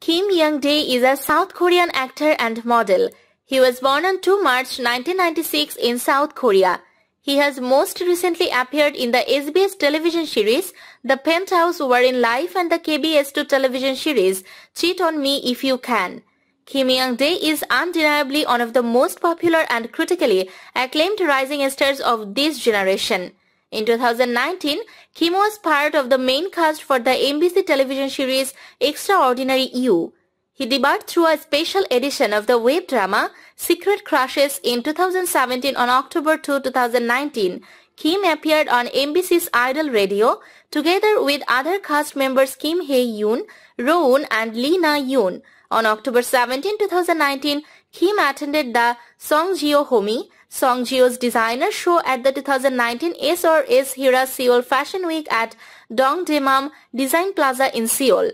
Kim Young-dae is a South Korean actor and model. He was born on 2 March 1996 in South Korea. He has most recently appeared in the SBS television series The Penthouse Were in Life and the KBS2 television series Cheat on Me If You Can. Kim Young-dae is undeniably one of the most popular and critically acclaimed rising stars of this generation. In 2019, Kim was part of the main cast for the NBC television series Extraordinary You. He debuted through a special edition of the web drama Secret Crushes in 2017 on October 2, 2019. Kim appeared on NBC's Idol Radio together with other cast members Kim Hae-yoon, Roon and Lee Na-yoon. On October 17, 2019, Kim attended the Songjeo Homi Song Songjiu's designer show at the 2019 S Hira Seoul Fashion Week at Dongdaemun Design Plaza in Seoul.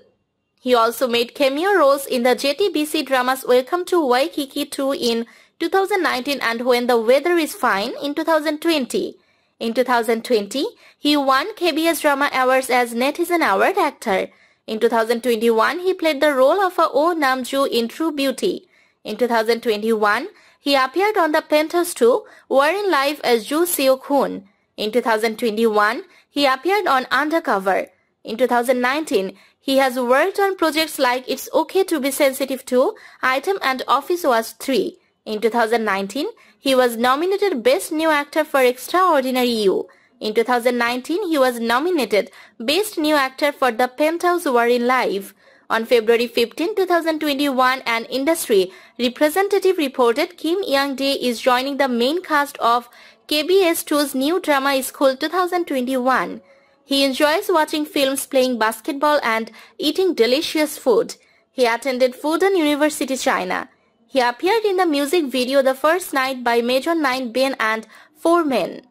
He also made cameo roles in the JTBC dramas Welcome to Waikiki 2 in 2019 and When the Weather is Fine in 2020. In 2020, he won KBS Drama Awards as Netizen Award actor. In 2021, he played the role of a Oh Namju in True Beauty. In 2021, he appeared on The Panthers 2, wearing Life as Joo seo hoon In 2021, he appeared on Undercover. In 2019, he has worked on projects like It's Okay to be Sensitive 2, Item and Office Was 3. In 2019, he was nominated Best New Actor for Extraordinary You. In 2019, he was nominated Best New Actor for The Penthouse War in Life. On February 15, 2021, an industry representative reported Kim Young-dae is joining the main cast of KBS2's new drama School 2021. He enjoys watching films, playing basketball and eating delicious food. He attended Fudan University, China. He appeared in the music video The First Night by Major 9 Ben and Four Men.